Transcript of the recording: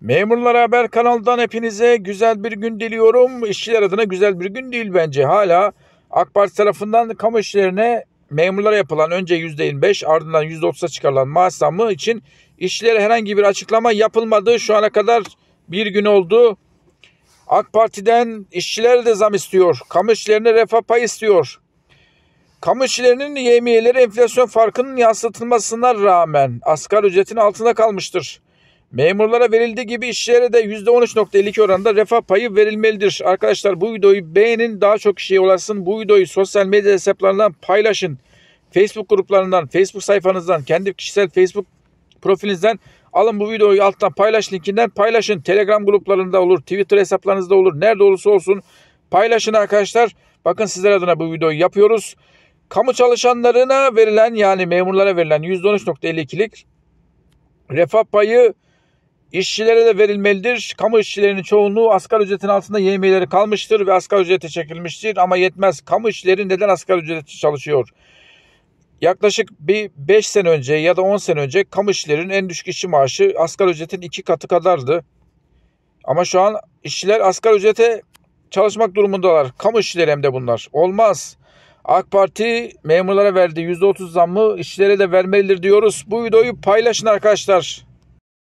Memurlara Haber kanalından hepinize güzel bir gün diliyorum. İşçiler adına güzel bir gün değil bence. Hala AK Parti tarafından kamu işlerine memurlara yapılan önce %25 ardından %30'a çıkarılan maaş zammı için işçilere herhangi bir açıklama yapılmadı. Şu ana kadar bir gün oldu. AK Parti'den işçiler de zam istiyor. Kamu işlerine refah pay istiyor. Kamu işçilerinin yemiyeleri enflasyon farkının yansıtılmasına rağmen asgari ücretin altında kalmıştır. Memurlara verildiği gibi işçilere de %13.52 oranında refah payı verilmelidir. Arkadaşlar bu videoyu beğenin daha çok kişiye ulaşsın. Bu videoyu sosyal medya hesaplarından paylaşın. Facebook gruplarından, Facebook sayfanızdan, kendi kişisel Facebook profilinizden alın bu videoyu alttan paylaş linkinden paylaşın. Telegram gruplarında olur, Twitter hesaplarınızda olur, nerede olursa olsun paylaşın arkadaşlar. Bakın sizler adına bu videoyu yapıyoruz. Kamu çalışanlarına verilen yani memurlara verilen %13.52'lik refah payı İşçilere de verilmelidir. Kamu işçilerinin çoğunluğu asgari ücretin altında yemeğleri kalmıştır ve asgari ücrete çekilmiştir ama yetmez. Kamu işçileri neden asgari ücreti çalışıyor? Yaklaşık bir 5 sene önce ya da 10 sene önce kamu işçilerin en düşük işçi maaşı asgari ücretin 2 katı kadardı. Ama şu an işçiler asgari ücrete çalışmak durumundalar. Kamu işçileri hem de bunlar. Olmaz. AK Parti memurlara verdiği %30 zammı işçilere de vermelidir diyoruz. Bu videoyu paylaşın arkadaşlar.